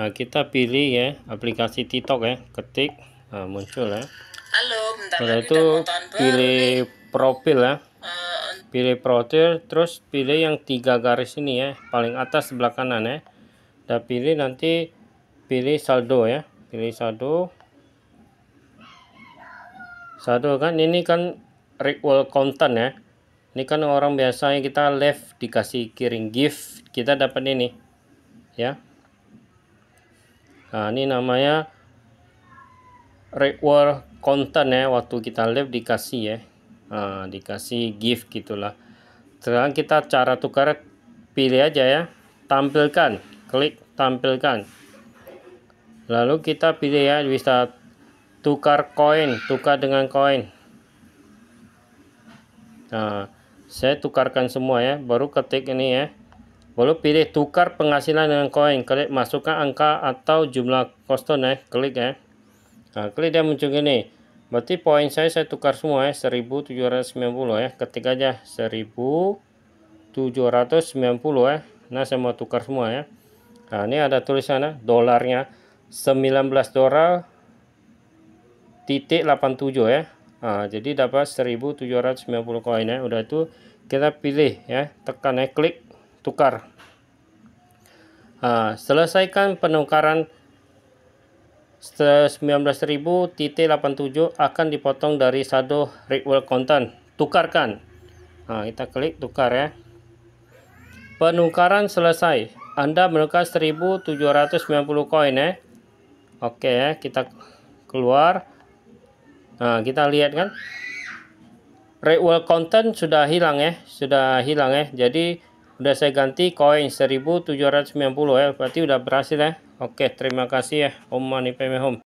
Nah, kita pilih ya aplikasi TikTok ya, ketik nah, muncul ya. Halo, bentar Setelah lagi itu pilih profil ya. Eh, pilih profil terus pilih yang tiga garis ini ya, paling atas sebelah kanan ya. Dan pilih nanti pilih saldo ya, pilih saldo. Saldo kan ini kan recall content ya. Ini kan orang biasanya kita left dikasih kirim gift, kita dapat ini. Ya, Nah, ini namanya reward content ya waktu kita live dikasih ya. Nah, dikasih gift gitulah. Sekarang kita cara tukar pilih aja ya. Tampilkan, klik tampilkan. Lalu kita pilih ya bisa tukar koin, tukar dengan koin. Nah, saya tukarkan semua ya, baru ketik ini ya. Lalu Pilih tukar penghasilan dengan koin. Klik masukkan angka atau jumlah koston ya. Klik ya. Nah, klik dia muncul gini. Berarti poin saya saya tukar semua ya. 1790 ya. Ketik aja 1790 ya. Nah, saya mau tukar semua ya. Nah, ini ada tulisannya dolarnya 19 dolar titik 87 ya. Nah, jadi dapat 1790 koin ya. Udah itu kita pilih ya, tekan ya, klik tukar. Uh, selesaikan penukaran 19.000.87 akan dipotong dari saldo reward content. Tukarkan. Nah, kita klik tukar ya. Penukaran selesai. Anda menukar 1.790 koin ya. Oke ya, kita keluar. Nah, kita lihat kan. Reward content sudah hilang ya, sudah hilang ya. Jadi udah saya ganti koin 1790 ya berarti udah berhasil ya oke terima kasih ya Om Mani Home